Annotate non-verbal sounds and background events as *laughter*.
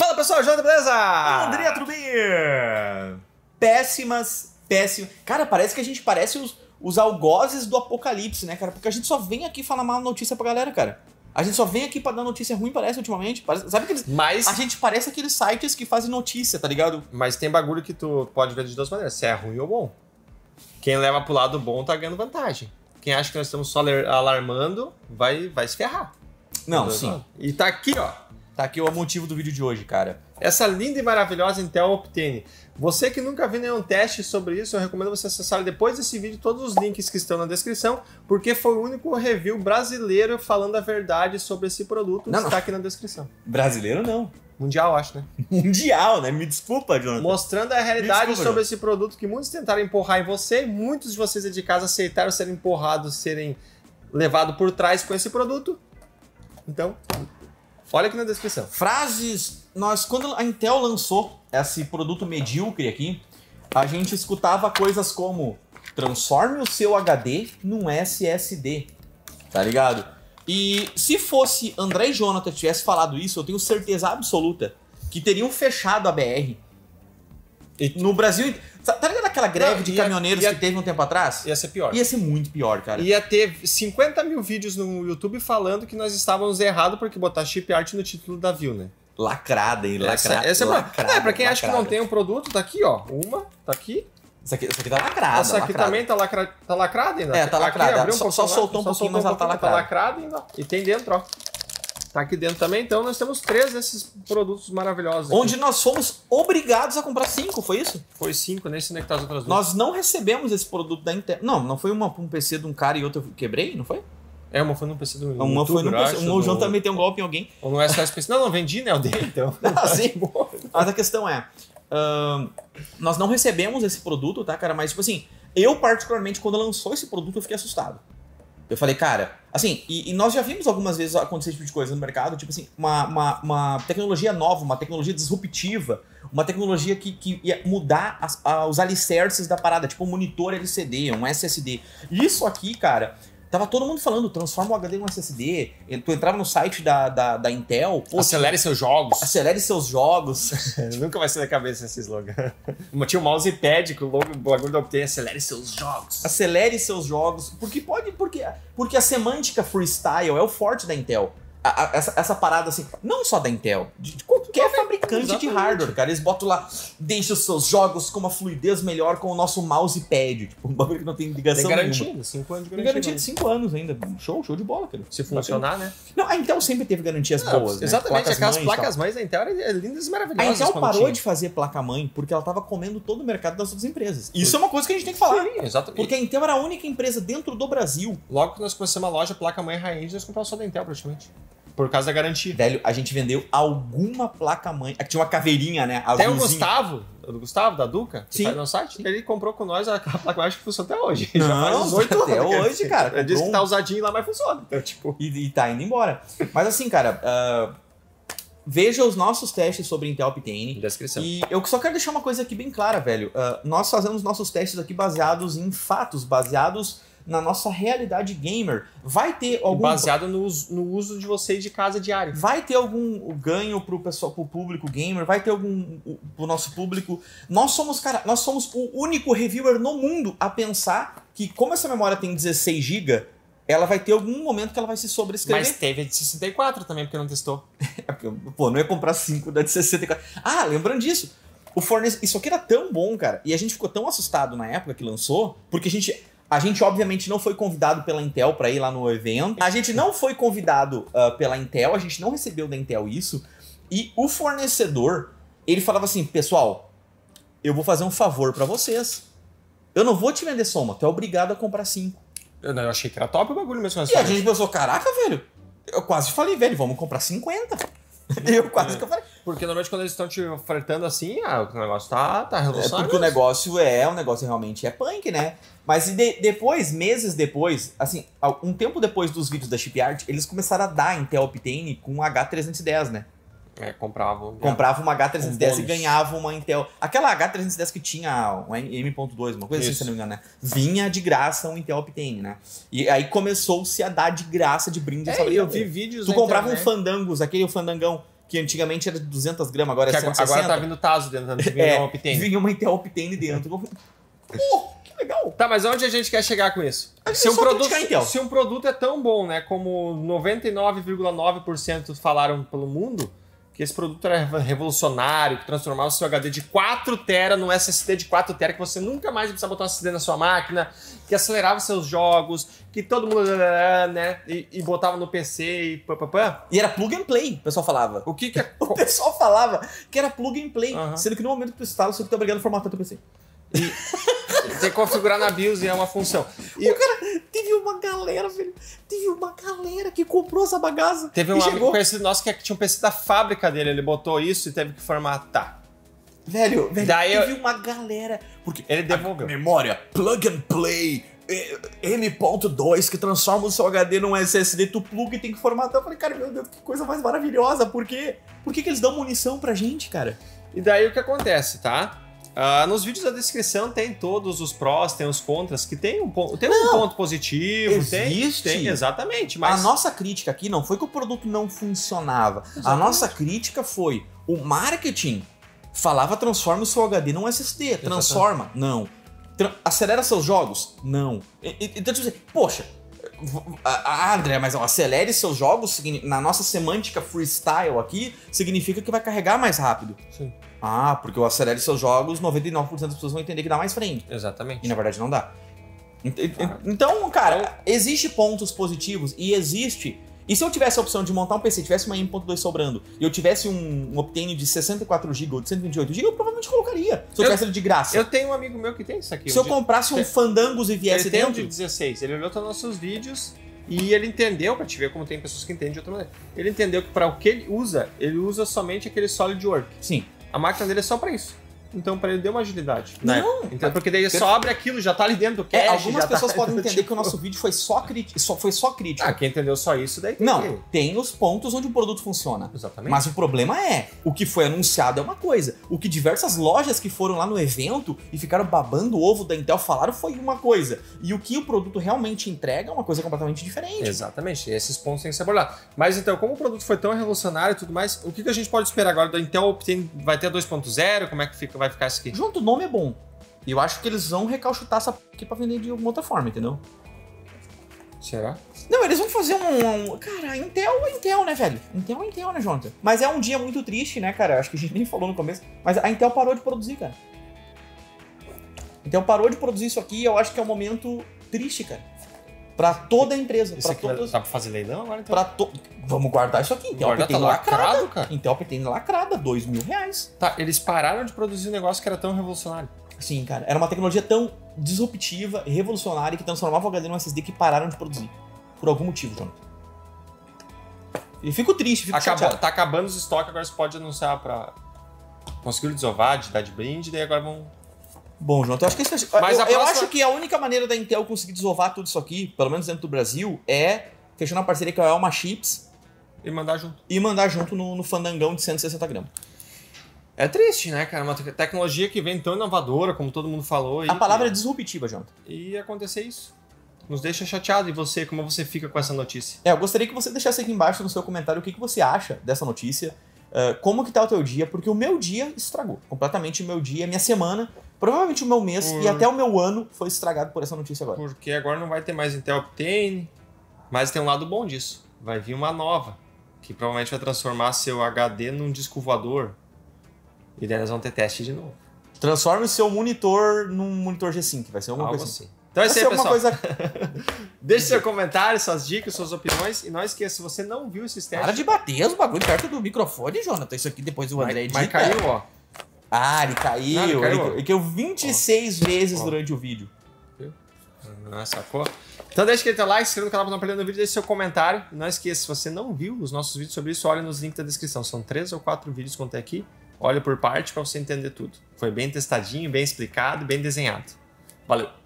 Fala pessoal, Jota, beleza? André Trubin! Péssimas, péssimas. Cara, parece que a gente parece os, os algozes do apocalipse, né, cara? Porque a gente só vem aqui falar mal notícia pra galera, cara. A gente só vem aqui pra dar notícia ruim, parece, ultimamente. Parece, sabe aqueles. Mas. A gente parece aqueles sites que fazem notícia, tá ligado? Mas tem bagulho que tu pode ver de duas maneiras: se é ruim ou bom. Quem leva pro lado bom tá ganhando vantagem. Quem acha que nós estamos só alarmando vai, vai se ferrar. Não, sim. Lados. E tá aqui, ó. Tá aqui o motivo do vídeo de hoje, cara. Essa linda e maravilhosa Intel Optane. Você que nunca viu nenhum teste sobre isso, eu recomendo você acessar depois desse vídeo todos os links que estão na descrição, porque foi o único review brasileiro falando a verdade sobre esse produto, não, está aqui na descrição. Brasileiro não. Mundial, acho, né? Mundial, né? Me desculpa, Jonathan. Mostrando a realidade desculpa, sobre Jonathan. esse produto que muitos tentaram empurrar em você, muitos de vocês de casa aceitaram ser empurrados, serem levados por trás com esse produto. Então, Olha aqui na descrição. Frases. Nós, quando a Intel lançou esse produto medíocre aqui, a gente escutava coisas como: transforme o seu HD num SSD. Tá ligado? E se fosse André e Jonathan tivesse falado isso, eu tenho certeza absoluta que teriam fechado a BR e... No Brasil. Tá, tá ligado aquela greve Não, de caminhoneiros ia, que teve um tempo atrás? Ia ser pior. Ia ser muito pior, cara. Ia ter 50 mil vídeos no YouTube falando que nós estávamos errados porque botar chip art no título da view, né? Lacrada, hein? Lacrada. Essa, essa é, lacrada, é, pra quem lacrada. acha que não tem um produto, tá aqui, ó. Uma, tá aqui. Essa aqui, essa aqui tá lacrada. Essa aqui lacrada. também tá, lacra, tá lacrada ainda? É, tá lacrada. Aqui, um só, só, soltou um pouquinho, mas um ela tá, tá lacrada. Tá lacrada ainda. E tem dentro, ó. Tá aqui dentro também, então nós temos três desses produtos maravilhosos. Aqui. Onde nós fomos obrigados a comprar cinco, foi isso? Foi cinco, nesse é que tá as outras duas. Nós não recebemos esse produto da Intel. Não, não foi uma um PC de um cara e outro eu quebrei, não foi? É, uma foi num PC do Uma foi num PC. O João também tem um golpe em alguém. Ou não é só esse PC. Não, não, vendi, né? Eu dei, *laughs* então. ah, sim. *laughs* Mas a questão é. Uh, nós não recebemos esse produto, tá, cara? Mas, tipo assim, eu, particularmente, quando lançou esse produto, eu fiquei assustado. Eu falei, cara, assim, e, e, nós já vimos algumas vezes acontecer esse tipo de coisa no mercado, tipo assim, uma, uma, uma tecnologia nova, uma tecnologia disruptiva, uma tecnologia que, que ia mudar as, a, os alicerces da parada, tipo um monitor LCD, um SSD. Isso aqui, cara, Tava todo mundo falando, transforma o HD em um SSD. Tu entrava no site da, da, da Intel. Pô, acelere seus jogos. Acelere seus jogos. *laughs* Nunca vai sair da cabeça esse slogan. *laughs* Tinha o um mousepad que o logo, o bagulho da Optane, acelere seus jogos. Acelere seus jogos. Porque pode, porque, a semântica freestyle é o forte da Intel. A, a, essa, essa parada assim, não só da Intel, de, de, qualquer é fabricante Exatamente. de hardware, cara. Eles botam lá, deixa os seus jogos com uma fluidez melhor com o nosso mousepad. Tipo, um bagulho que não tem ligação tem garantia nenhuma. 5 anos de garantia. Tem garantia de 5 né? anos ainda. Show, show de bola, cara. Se funcionar, né? Não, a Intel sempre teve garantias não, boas. Né? Exatamente, né? aquelas placas-mães da Intel eram lindas e maravilhosas. A Intel parou tinha. de fazer placa-mãe porque ela tava comendo todo o mercado das outras empresas. Isso é uma coisa que a gente tem que falar. Sim, exatamente. Porque a Intel era a única empresa dentro do Brasil. Logo que nós começamos a loja placa-mãe high-end, nós compramos só da Intel, praticamente. Por causa da garantia. Velho, a gente vendeu alguma placa-mãe. É tinha uma caveirinha, né? até o Gustavo, do Gustavo, da Duca, que Sim. faz tá no site, Sim. ele comprou com nós a *laughs* placa-mãe que funciona até hoje. Não, Já faz uns 8 anos. Até hoje, cara. Ele disse que tá usadinho lá, mas funciona. Então, tipo... e, e tá indo embora. mas assim, cara... Uh, veja os nossos testes sobre Intel PTN. Descrição. E eu só quero deixar uma coisa aqui bem clara, velho. Uh, nós fazemos nossos testes aqui baseados em fatos, baseados na nossa realidade gamer. Vai ter algum. Baseado no, no uso de vocês de casa diário. Vai ter algum ganho pro pessoal, pro público gamer, vai ter algum. pro nosso público. Nós somos, cara, nós somos o único reviewer no mundo a pensar que, como essa memória tem 16 GB, ela vai ter algum momento que ela vai se sobrescrever. Mas teve a de 64 também, porque não testou. *laughs* É pô, não ia comprar 5 da de 64. Ah, lembrando disso. O fornecedor. Isso aqui era tão bom, cara. E a gente ficou tão assustado na época que lançou, porque a gente. A gente, obviamente, não foi convidado pela Intel para ir lá no evento. A gente não foi convidado uh, pela Intel, a gente não recebeu da Intel isso. E o fornecedor, ele falava assim: pessoal, eu vou fazer um favor para vocês. Eu não vou te vender soma, tu é obrigado a comprar cinco. Eu, não, eu achei que era top o bagulho mesmo. E a gente pensou: caraca, velho, eu quase falei, velho, vamos comprar 50. *laughs* eu quase que eu falei. Porque normalmente quando eles estão te ofertando assim, ah, o negócio tá, tá é, revolucionário. É porque o negócio é, o negócio realmente é punk, né? Mas de, depois, meses depois, assim, um tempo depois dos vídeos da Shipyard, eles começaram a dar Intel Optane com H310, né? É, comprava. Comprava uma H310 um e ganhava uma Intel. Aquela H310 que tinha um M.2, uma coisa Isso. assim, se não me engano, né? Vinha de graça um Intel Optane, né? E aí começou-se a dar de graça, de brinde. É, eu vi vídeos Tu comprava internet. um Fandangos, aquele Fandangão que antigamente era de 200 gramas, agora é que é 160. Agora tá vindo Taso dentro, né? *laughs* é, vinha é, uma Optane. Vinha uma Intel Optane dentro. Pô, que legal! Tá, mas onde a gente quer chegar com isso? Se um, produto, se um produto é tão bom, né, como 99,9% falaram pelo mundo, que esse produto era revolucionário, que transformava o seu HD de 4 tera num SSD de 4 tera que você nunca mais precisava botar um SSD na sua máquina, que acelerava seus jogos, que todo mundo, né, né e, e botava no PC e pá, pá, pá. E era plug and play, o pessoal falava. O que que... É... *laughs* o pessoal falava que era plug and play, uhum. sendo que no momento que tu instala, você tá obrigado a formatar teu PC. E... *laughs* Tem que configurar na BIOS e é uma função. E... O cara teve uma galera, velho. Teve uma galera que comprou essa bagaça. Teve um amigo conhecido nosso que tinha um PC da fábrica dele, ele botou isso e teve que formatar. Velho, velho Daí teve eu... uma galera. Porque ele devolveu. Memória, plug and play. M.2 que transforma o seu HD num SSD, tu pluga e tem que formatar. Eu falei, cara, meu Deus, que coisa mais maravilhosa. Por quê? Por que, que eles dão munição pra gente, cara? E daí o que acontece, tá? Ah, nos vídeos da descrição tem todos os prós, tem os contras, que tem um, tem não, um ponto positivo, existe. Tem, tem, exatamente. Mas... A nossa crítica aqui não foi que o produto não funcionava. Exatamente. A nossa crítica foi o marketing falava transforma o seu HD num SSD, transforma, exatamente. não. Tra acelera seus jogos? Não. Então, tipo assim, poxa, ah, André, mas ó, acelere seus jogos na nossa semântica freestyle aqui, significa que vai carregar mais rápido. Sim. Ah, porque eu acelero seus jogos, 99% das pessoas vão entender que dá mais frente. Exatamente. E na verdade não dá. Então, cara, existe pontos positivos e existe. E se eu tivesse a opção de montar um PC, tivesse uma M.2 sobrando, e eu tivesse um, um Optane de 64GB ou de 128GB, eu provavelmente colocaria. Se eu, eu tivesse ele de graça. Eu tenho um amigo meu que tem isso aqui. Se eu comprasse um Fandangos e viesse ele dentro. Ele tem um de 16. Ele olhou todos os nossos vídeos e ele entendeu, pra te ver como tem pessoas que entendem de outra maneira. Ele entendeu que para o que ele usa, ele usa somente aquele Solid Work. Sim. A máquina dele é só para isso então para ele deu uma agilidade. Né? Não! Então, é porque daí só abre aquilo, já tá ali dentro do é, cache. É, algumas tá pessoas tá... podem entender tipo... que o tipo nosso vídeo foi só, crit... só, foi só crítico. Ah, quem entendeu só isso, daí tem Não, que... tem os pontos onde o produto funciona. Exatamente. Mas o problema é, o que foi anunciado é uma coisa. O que diversas lojas que foram lá no evento e ficaram babando o ovo da Intel falaram foi uma coisa. E o que o produto realmente entrega é uma coisa completamente diferente. Exatamente, e esses pontos têm que ser abordados. Mas então, como o produto foi tão revolucionário e tudo mais, o que, que a gente pode esperar agora da Intel? Tem... Vai ter 2.0? Como é que fica? vai ficar isso aqui. Junto, o nome é bom. E eu acho que eles vão recalchutar essa aqui pra vender de alguma outra forma, entendeu? Será? Não, eles vão fazer um. um cara, Intel é Intel, né, velho? Intel é Intel, né, Jonathan? Mas é um dia muito triste, né, cara? Acho que a gente nem falou no começo. Mas a Intel parou de produzir, cara. Então parou de produzir isso aqui e eu acho que é um momento triste, cara. Para toda a empresa. Isso aqui todas... dá tá para fazer leilão agora então? To... Vamos guardar isso aqui. Então, tem tá lacrado, lacrada. cara. Intelp tem lacrada, dois mil reais. Tá, eles pararam de produzir um negócio que era tão revolucionário. Sim, cara. Era uma tecnologia tão disruptiva, revolucionária, que transformava o HD num SSD que pararam de produzir. Por algum motivo, Jonathan. E fico triste, fico Acabou, chateado. Tá acabando os estoques, agora você pode anunciar pra... Conseguiram desovar, de dar de brinde, daí agora vão Bom, João. Então é eu acho que, isso, eu, próxima... eu acho que a única maneira da Intel conseguir desovar tudo isso aqui, pelo menos dentro do Brasil, é fechando a parceria com a Elma Chips. E mandar junto. E mandar junto no, no fandangão de 160 gramas. É triste, né, cara? Uma tecnologia que vem tão inovadora, como todo mundo falou. A e, palavra é disruptiva, João. E acontecer isso. Nos deixa chateado. E você, como você fica com essa notícia? É, eu gostaria que você deixasse aqui embaixo no seu comentário o que, que você acha dessa notícia. Uh, como que tá o teu dia? Porque o meu dia estragou completamente o meu dia, a minha semana. Provavelmente o meu mês por... e até o meu ano foi estragado por essa notícia agora. Porque agora não vai ter mais Intel Optane, mas tem um lado bom disso. Vai vir uma nova, que provavelmente vai transformar seu HD num disco voador. E daí nós vamos ter teste de novo. Transforme seu monitor num monitor G5, vai ser alguma Algo coisa assim. assim. Então é isso aí, pessoal. Coisa... *laughs* Deixe seu comentário, suas dicas, suas opiniões. E não esqueça, se você não viu esse teste... Para de bater os bagulho perto do microfone, Jonathan. Isso aqui depois o André edita. Mas caiu, ó. Ah, ele caiu. ele, caiu. Ele, caiu 26 oh. vezes oh. durante o vídeo. Ah, sacou? Então deixa aquele teu tá like, se inscreva no canal para não perder o vídeo, deixe seu comentário. E não esqueça, se você não viu os nossos vídeos sobre isso, olha nos links da descrição. São três ou quatro vídeos que eu contei aqui. Olha por parte para você entender tudo. Foi bem testadinho, bem explicado, bem desenhado. Valeu!